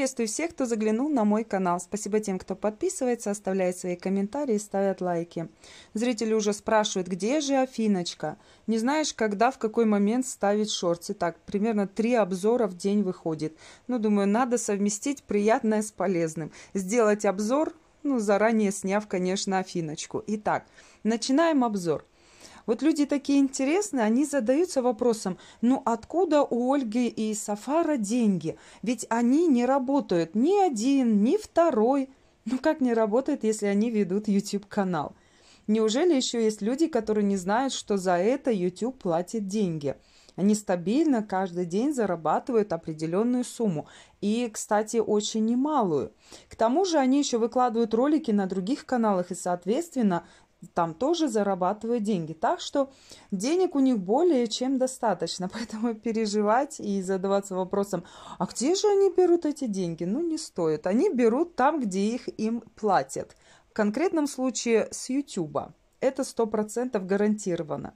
Приветствую всех, кто заглянул на мой канал. Спасибо тем, кто подписывается, оставляет свои комментарии, ставят лайки. Зрители уже спрашивают, где же Афиночка? Не знаешь, когда, в какой момент ставить шорты. Так, примерно три обзора в день выходит. Ну, думаю, надо совместить приятное с полезным. Сделать обзор, ну, заранее сняв, конечно, Афиночку. Итак, начинаем обзор. Вот люди такие интересные, они задаются вопросом, ну откуда у Ольги и Сафара деньги? Ведь они не работают ни один, ни второй. Ну как не работают, если они ведут YouTube-канал? Неужели еще есть люди, которые не знают, что за это YouTube платит деньги? Они стабильно каждый день зарабатывают определенную сумму. И, кстати, очень немалую. К тому же они еще выкладывают ролики на других каналах и, соответственно, там тоже зарабатывают деньги. Так что денег у них более чем достаточно. Поэтому переживать и задаваться вопросом, а где же они берут эти деньги? Ну, не стоит. Они берут там, где их им платят. В конкретном случае с YouTube. Это 100% гарантированно.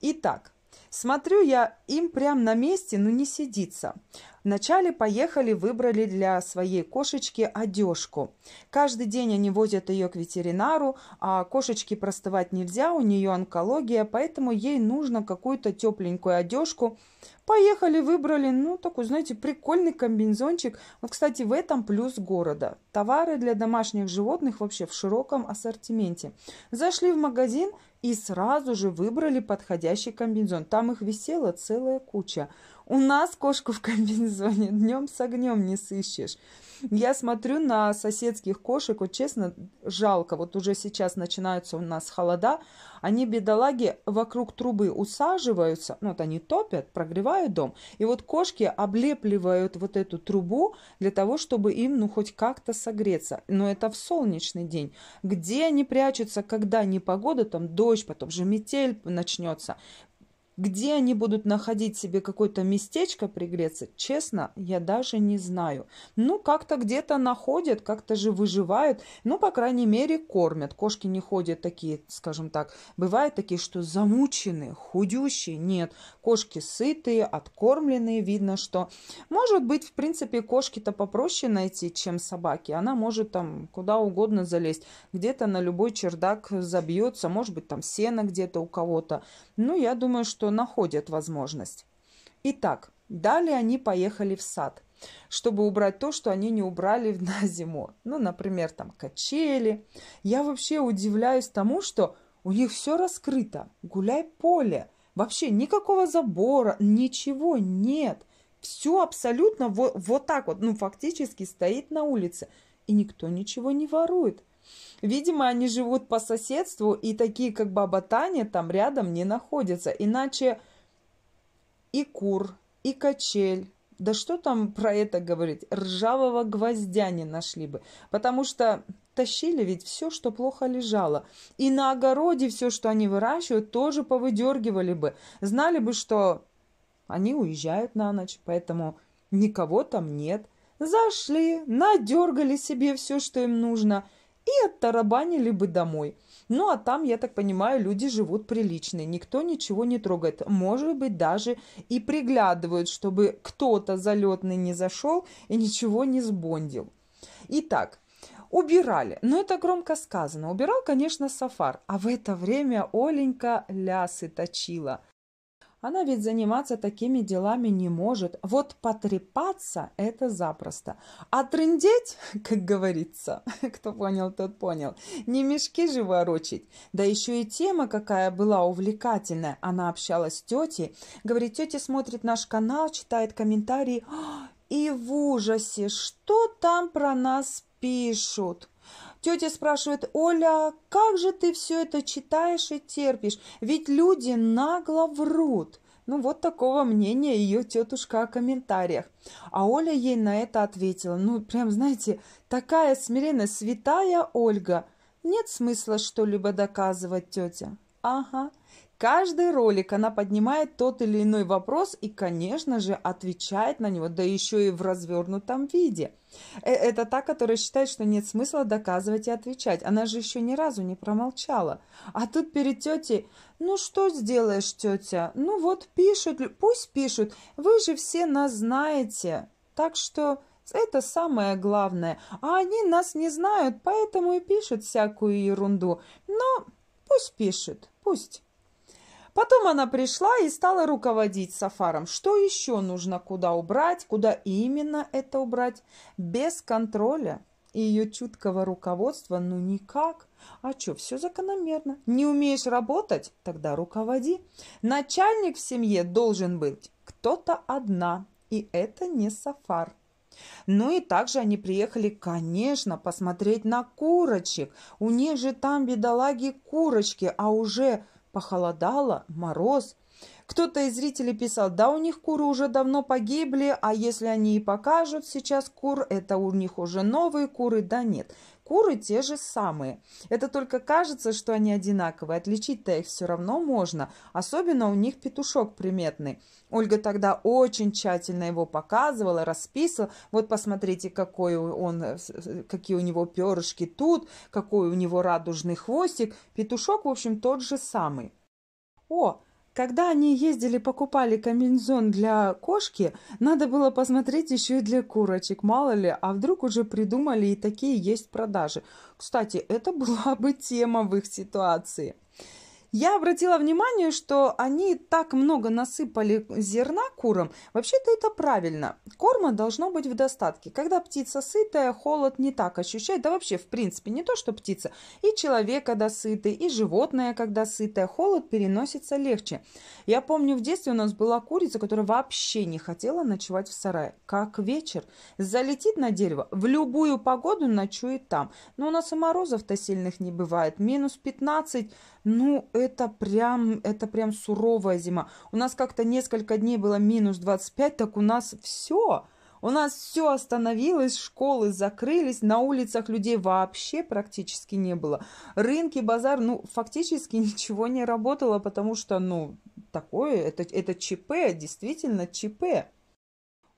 Итак, Смотрю я, им прям на месте, ну не сидится. Вначале поехали, выбрали для своей кошечки одежку. Каждый день они возят ее к ветеринару, а кошечке простывать нельзя, у нее онкология, поэтому ей нужно какую-то тепленькую одежку. Поехали, выбрали, ну такой, знаете, прикольный комбинзончик. Вот, кстати, в этом плюс города. Товары для домашних животных вообще в широком ассортименте. Зашли в магазин – и сразу же выбрали подходящий комбинезон. Там их висела целая куча. У нас кошку в комбинезоне днем с огнем не сыщешь. Я смотрю на соседских кошек, вот честно, жалко. Вот уже сейчас начинаются у нас холода. Они, бедолаги, вокруг трубы усаживаются. Ну, вот они топят, прогревают дом. И вот кошки облепливают вот эту трубу для того, чтобы им, ну, хоть как-то согреться. Но это в солнечный день. Где они прячутся, когда не погода, там дождь, потом же метель начнется. Где они будут находить себе какое-то местечко пригреться, честно, я даже не знаю. Ну, как-то где-то находят, как-то же выживают. Ну, по крайней мере, кормят. Кошки не ходят такие, скажем так. Бывают такие, что замученные, худющие. Нет, кошки сытые, откормленные. Видно, что... Может быть, в принципе, кошки-то попроще найти, чем собаки. Она может там куда угодно залезть. Где-то на любой чердак забьется. Может быть, там сено где-то у кого-то. Ну, я думаю, что что находят возможность. Итак, далее они поехали в сад, чтобы убрать то, что они не убрали на зиму. Ну, например, там качели. Я вообще удивляюсь тому, что у них все раскрыто. Гуляй поле. Вообще никакого забора, ничего нет. Все абсолютно вот, вот так вот, ну, фактически стоит на улице. И никто ничего не ворует. Видимо, они живут по соседству, и такие, как баба Таня, там рядом не находятся. Иначе и кур, и качель, да что там про это говорить, ржавого гвоздя не нашли бы, потому что тащили ведь все, что плохо лежало. И на огороде все, что они выращивают, тоже повыдергивали бы. Знали бы, что они уезжают на ночь, поэтому никого там нет. Зашли, надергали себе все, что им нужно – и оттарабанили бы домой. Ну а там, я так понимаю, люди живут прилично, никто ничего не трогает. Может быть, даже и приглядывают, чтобы кто-то залетный не зашел и ничего не сбондил. Итак, убирали. Но это громко сказано. Убирал, конечно, Сафар. А в это время Оленька лясы точила – она ведь заниматься такими делами не может. Вот потрепаться – это запросто. А трындеть, как говорится, кто понял, тот понял, не мешки же ворочить. Да еще и тема какая была увлекательная. Она общалась с тетей. Говорит, тетя смотрит наш канал, читает комментарии. И в ужасе, что там про нас пишут. Тетя спрашивает, Оля, как же ты все это читаешь и терпишь? Ведь люди нагло врут. Ну, вот такого мнения ее тетушка о комментариях. А Оля ей на это ответила. Ну, прям, знаете, такая смиренно святая Ольга. Нет смысла что-либо доказывать, тетя. Ага, Каждый ролик она поднимает тот или иной вопрос и, конечно же, отвечает на него, да еще и в развернутом виде. Э, это та, которая считает, что нет смысла доказывать и отвечать. Она же еще ни разу не промолчала. А тут перед тетей, ну что сделаешь, тетя? Ну вот пишут, пусть пишут, вы же все нас знаете. Так что это самое главное. А они нас не знают, поэтому и пишут всякую ерунду. Но пусть пишет, пусть. Потом она пришла и стала руководить Сафаром. Что еще нужно куда убрать, куда именно это убрать? Без контроля и ее чуткого руководства ну никак. А что, все закономерно. Не умеешь работать? Тогда руководи. Начальник в семье должен быть кто-то одна, и это не Сафар. Ну и также они приехали, конечно, посмотреть на курочек. У них же там, бедолаги, курочки, а уже Похолодало, мороз. Кто-то из зрителей писал, да у них куры уже давно погибли, а если они и покажут сейчас кур, это у них уже новые куры, да нет. Куры те же самые. Это только кажется, что они одинаковые, отличить-то их все равно можно, особенно у них петушок приметный. Ольга тогда очень тщательно его показывала, расписывала. Вот посмотрите, какой он, э, э, какие у него перышки тут, какой у него радужный хвостик. Петушок, в общем, тот же самый. О, когда они ездили покупали комбинезон для кошки, надо было посмотреть еще и для курочек, мало ли, а вдруг уже придумали и такие есть продажи. Кстати, это была бы тема в их ситуации. Я обратила внимание, что они так много насыпали зерна курам. Вообще-то это правильно. Корма должно быть в достатке. Когда птица сытая, холод не так ощущает. Да вообще, в принципе, не то, что птица. И человек, когда сытый, и животное, когда сытое, холод переносится легче. Я помню, в детстве у нас была курица, которая вообще не хотела ночевать в сарае. Как вечер. Залетит на дерево, в любую погоду ночует там. Но у нас и морозов-то сильных не бывает. Минус 15 ну, это прям, это прям суровая зима. У нас как-то несколько дней было минус 25, так у нас все. У нас все остановилось, школы закрылись, на улицах людей вообще практически не было. Рынки, базар, ну, фактически ничего не работало, потому что, ну, такое, это, это ЧП, действительно ЧП.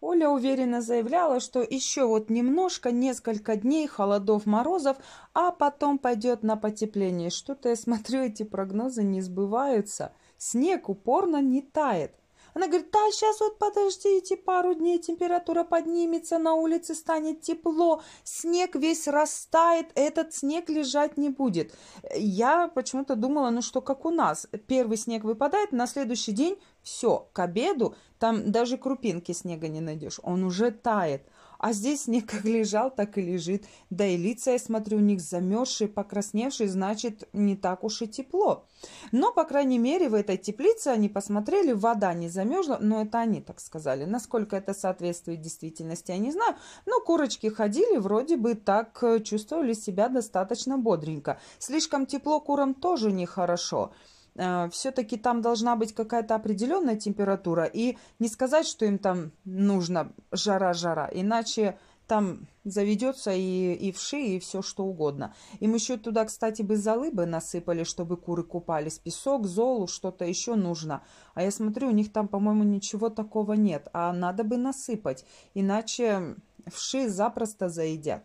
Оля уверенно заявляла, что еще вот немножко, несколько дней холодов, морозов, а потом пойдет на потепление. Что-то я смотрю, эти прогнозы не сбываются. Снег упорно не тает. Она говорит, да, сейчас вот подождите пару дней, температура поднимется, на улице станет тепло, снег весь растает, этот снег лежать не будет. Я почему-то думала, ну что, как у нас, первый снег выпадает, на следующий день все, к обеду там даже крупинки снега не найдешь, он уже тает. А здесь снег как лежал, так и лежит. Да и лица, я смотрю, у них замерзшие, покрасневшие, значит, не так уж и тепло. Но, по крайней мере, в этой теплице они посмотрели, вода не замерзла, но это они так сказали. Насколько это соответствует действительности, я не знаю. Но курочки ходили, вроде бы так э, чувствовали себя достаточно бодренько. Слишком тепло курам тоже нехорошо. хорошо. А, все-таки там должна быть какая-то определенная температура. И не сказать, что им там нужно жара-жара, иначе там заведется и, и вши, и все что угодно. Им еще туда, кстати, бы золы бы насыпали, чтобы куры купались. Песок, золу, что-то еще нужно. А я смотрю, у них там, по-моему, ничего такого нет. А надо бы насыпать, иначе вши запросто заедят.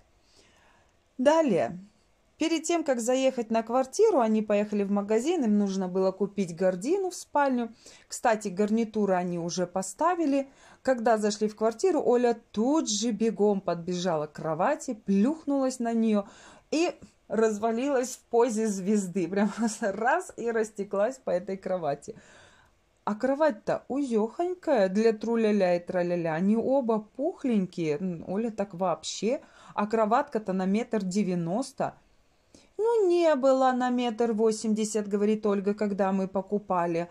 Далее. Перед тем, как заехать на квартиру, они поехали в магазин, им нужно было купить гордину в спальню. Кстати, гарнитуры они уже поставили. Когда зашли в квартиру, Оля тут же бегом подбежала к кровати, плюхнулась на нее и развалилась в позе звезды. Прямо раз и растеклась по этой кровати. А кровать-то узехонькая для труляля и траляля. Они оба пухленькие. Оля так вообще. А кроватка-то на метр девяносто. Ну, не было на метр восемьдесят, говорит Ольга, когда мы покупали.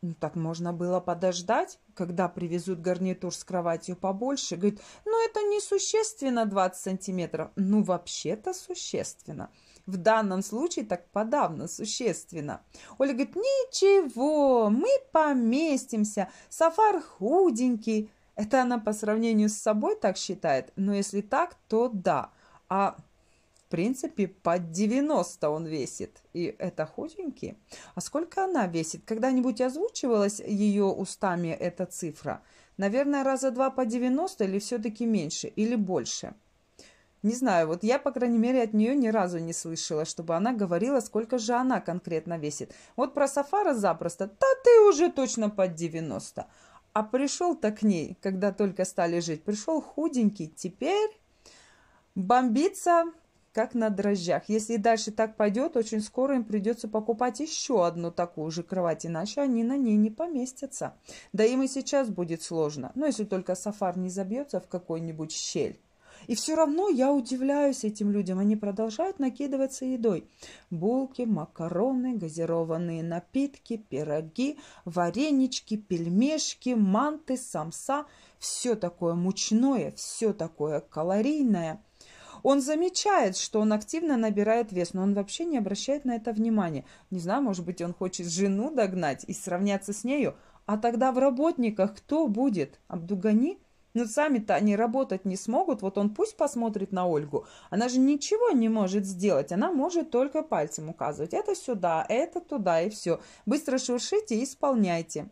Ну, так можно было подождать, когда привезут гарнитур с кроватью побольше. Говорит, ну это не существенно 20 сантиметров. Ну, вообще-то существенно. В данном случае так подавно существенно. Оля говорит, ничего, мы поместимся. Сафар худенький. Это она по сравнению с собой так считает. Но ну, если так, то да. А принципе, под 90 он весит. И это худенький. А сколько она весит? Когда-нибудь озвучивалась ее устами эта цифра? Наверное, раза два по 90 или все-таки меньше, или больше. Не знаю, вот я, по крайней мере, от нее ни разу не слышала, чтобы она говорила, сколько же она конкретно весит. Вот про Сафара запросто. Да ты уже точно под 90. А пришел-то к ней, когда только стали жить, пришел худенький, теперь бомбится как на дрожжах. Если дальше так пойдет, очень скоро им придется покупать еще одну такую же кровать, иначе они на ней не поместятся. Да им и сейчас будет сложно, но ну, если только сафар не забьется в какой нибудь щель. И все равно я удивляюсь этим людям. Они продолжают накидываться едой. Булки, макароны, газированные напитки, пироги, варенички, пельмешки, манты, самса. Все такое мучное, все такое калорийное. Он замечает, что он активно набирает вес, но он вообще не обращает на это внимания. Не знаю, может быть, он хочет жену догнать и сравняться с нею. А тогда в работниках кто будет? Абдугани? Ну, сами-то они работать не смогут. Вот он пусть посмотрит на Ольгу. Она же ничего не может сделать. Она может только пальцем указывать. Это сюда, это туда и все. Быстро шуршите и исполняйте.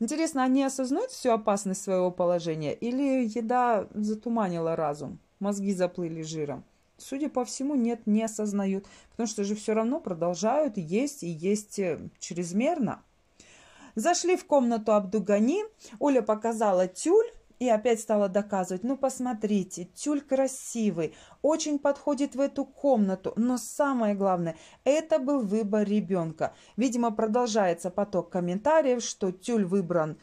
Интересно, они осознают всю опасность своего положения или еда затуманила разум? мозги заплыли жиром. Судя по всему, нет, не осознают, потому что же все равно продолжают есть и есть э, чрезмерно. Зашли в комнату Абдугани, Оля показала тюль, и опять стала доказывать, ну посмотрите, тюль красивый, очень подходит в эту комнату, но самое главное, это был выбор ребенка. Видимо, продолжается поток комментариев, что тюль выбран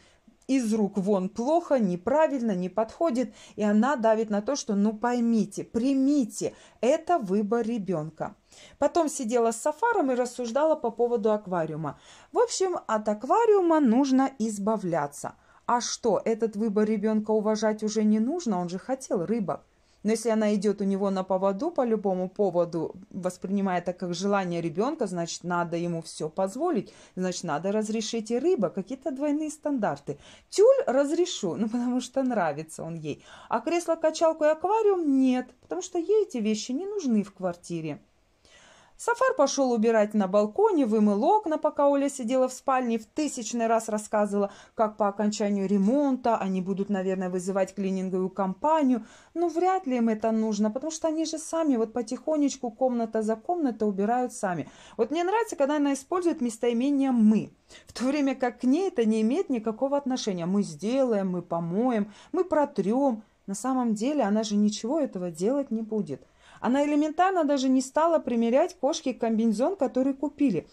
из рук вон плохо, неправильно, не подходит, и она давит на то, что ну поймите, примите, это выбор ребенка. Потом сидела с Сафаром и рассуждала по поводу аквариума. В общем, от аквариума нужно избавляться. А что, этот выбор ребенка уважать уже не нужно, он же хотел рыбок. Но если она идет у него на поводу по любому поводу, воспринимая это как желание ребенка, значит, надо ему все позволить, значит, надо разрешить и рыба, какие-то двойные стандарты. Тюль разрешу, ну, потому что нравится он ей. А кресло-качалку и аквариум нет, потому что ей эти вещи не нужны в квартире. Сафар пошел убирать на балконе, вымыл окна, пока Оля сидела в спальне и в тысячный раз рассказывала, как по окончанию ремонта они будут, наверное, вызывать клининговую компанию. Но ну, вряд ли им это нужно, потому что они же сами вот потихонечку комната за комнатой убирают сами. Вот мне нравится, когда она использует местоимение «мы», в то время как к ней это не имеет никакого отношения. «Мы сделаем», «мы помоем», «мы протрем». На самом деле она же ничего этого делать не будет. Она элементарно даже не стала примерять кошки комбинезон, который купили.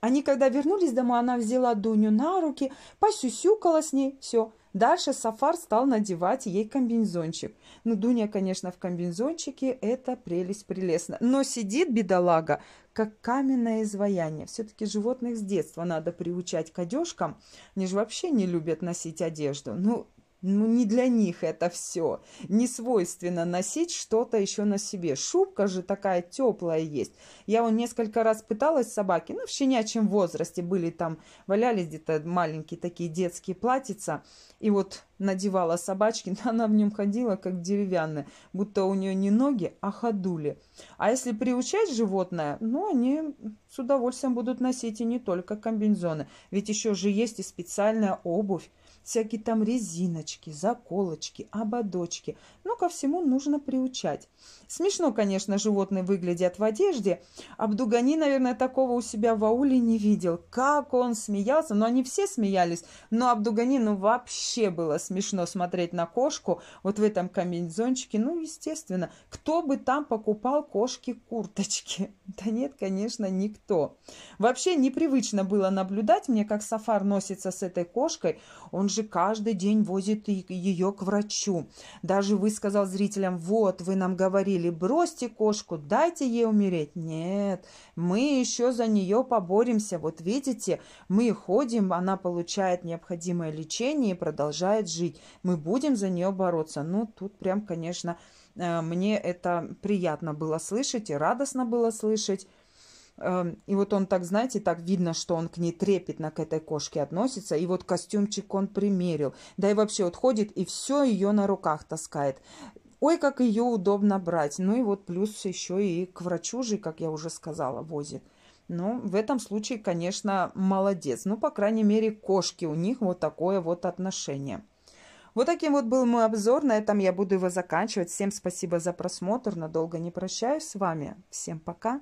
Они, когда вернулись домой, она взяла Дуню на руки, посюсюкала с ней, все. Дальше Сафар стал надевать ей комбинзончик. Ну, Дуня, конечно, в комбинзончике, это прелесть прелестно. Но сидит бедолага, как каменное изваяние. Все-таки животных с детства надо приучать к одежкам. Они же вообще не любят носить одежду. Ну, ну, не для них это все. Не свойственно носить что-то еще на себе. Шубка же такая теплая есть. Я вон несколько раз пыталась собаки, ну, в щенячьем возрасте были там, валялись где-то маленькие такие детские платьица. И вот надевала собачки, она в нем ходила как деревянная, будто у нее не ноги, а ходули. А если приучать животное, ну, они с удовольствием будут носить и не только комбинезоны. Ведь еще же есть и специальная обувь всякие там резиночки, заколочки, ободочки. Но ну, ко всему нужно приучать. Смешно, конечно, животные выглядят в одежде. Абдугани, наверное, такого у себя в ауле не видел. Как он смеялся, но ну, они все смеялись. Но Абдугани, ну, вообще было смешно смотреть на кошку вот в этом комбинезончике. Ну, естественно, кто бы там покупал кошки курточки? Да нет, конечно, никто. Вообще непривычно было наблюдать мне, как Сафар носится с этой кошкой. Он же также каждый день возит ее к врачу. Даже высказал зрителям, вот, вы нам говорили, бросьте кошку, дайте ей умереть. Нет, мы еще за нее поборемся. Вот видите, мы ходим, она получает необходимое лечение и продолжает жить. Мы будем за нее бороться. Ну, тут прям, конечно, э, мне это приятно было слышать и радостно было слышать. Эм, и вот он так, знаете, так видно, что он к ней трепетно к этой кошке относится. И вот костюмчик он примерил. Да и вообще вот ходит и все ее на руках таскает. Ой, как ее удобно брать. Ну и вот плюс еще и к врачу же, как я уже сказала, возит. Ну, в этом случае, конечно, молодец. Ну, по крайней мере, кошки у них вот такое вот отношение. Вот таким вот был мой обзор. На этом я буду его заканчивать. Всем спасибо за просмотр. Надолго не прощаюсь с вами. Всем пока.